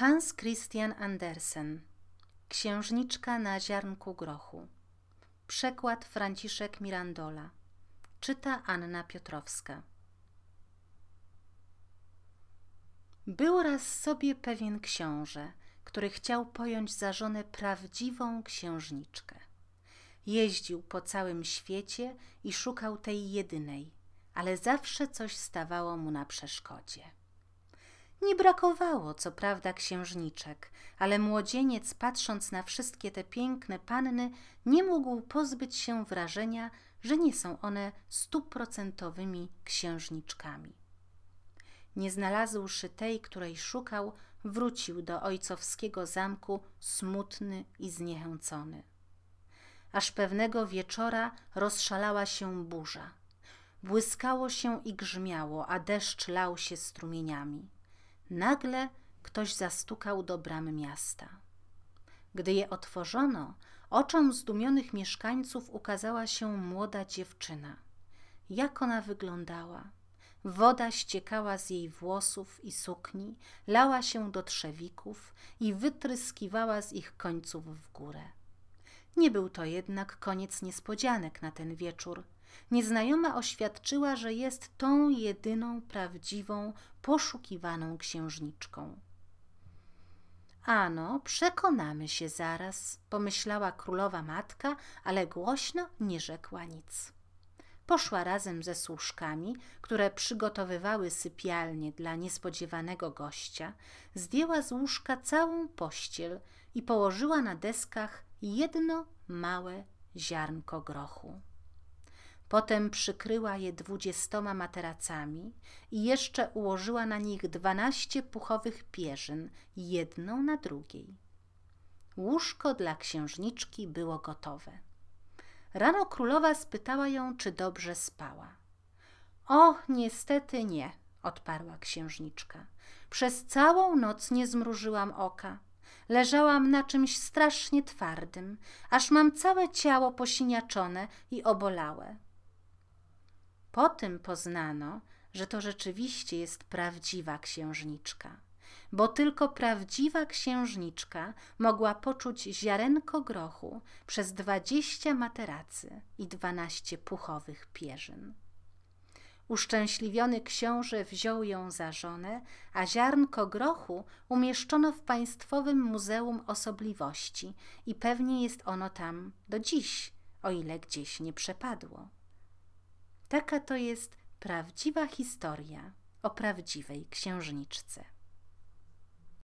Hans Christian Andersen Księżniczka na ziarnku grochu Przekład Franciszek Mirandola Czyta Anna Piotrowska Był raz sobie pewien książę, który chciał pojąć za żonę prawdziwą księżniczkę. Jeździł po całym świecie i szukał tej jedynej, ale zawsze coś stawało mu na przeszkodzie. Nie brakowało, co prawda, księżniczek, ale młodzieniec, patrząc na wszystkie te piękne panny, nie mógł pozbyć się wrażenia, że nie są one stuprocentowymi księżniczkami. Nie znalazłszy tej, której szukał, wrócił do ojcowskiego zamku smutny i zniechęcony. Aż pewnego wieczora rozszalała się burza. Błyskało się i grzmiało, a deszcz lał się strumieniami. Nagle ktoś zastukał do bram miasta. Gdy je otworzono, oczom zdumionych mieszkańców ukazała się młoda dziewczyna. Jak ona wyglądała? Woda ściekała z jej włosów i sukni, lała się do trzewików i wytryskiwała z ich końców w górę. Nie był to jednak koniec niespodzianek na ten wieczór. Nieznajoma oświadczyła, że jest tą jedyną prawdziwą, poszukiwaną księżniczką. Ano, przekonamy się zaraz, pomyślała królowa matka, ale głośno nie rzekła nic. Poszła razem ze służkami, które przygotowywały sypialnie dla niespodziewanego gościa, zdjęła z łóżka całą pościel i położyła na deskach jedno małe ziarnko grochu. Potem przykryła je dwudziestoma materacami i jeszcze ułożyła na nich dwanaście puchowych pierzyn, jedną na drugiej. Łóżko dla księżniczki było gotowe. Rano królowa spytała ją, czy dobrze spała. O, niestety nie, odparła księżniczka. Przez całą noc nie zmrużyłam oka. Leżałam na czymś strasznie twardym, aż mam całe ciało posiniaczone i obolałe. Po tym poznano, że to rzeczywiście jest prawdziwa księżniczka, bo tylko prawdziwa księżniczka mogła poczuć ziarenko grochu przez dwadzieścia materacy i dwanaście puchowych pierzyn. Uszczęśliwiony książę wziął ją za żonę, a ziarnko grochu umieszczono w Państwowym Muzeum Osobliwości i pewnie jest ono tam do dziś, o ile gdzieś nie przepadło. Taka to jest prawdziwa historia o prawdziwej księżniczce.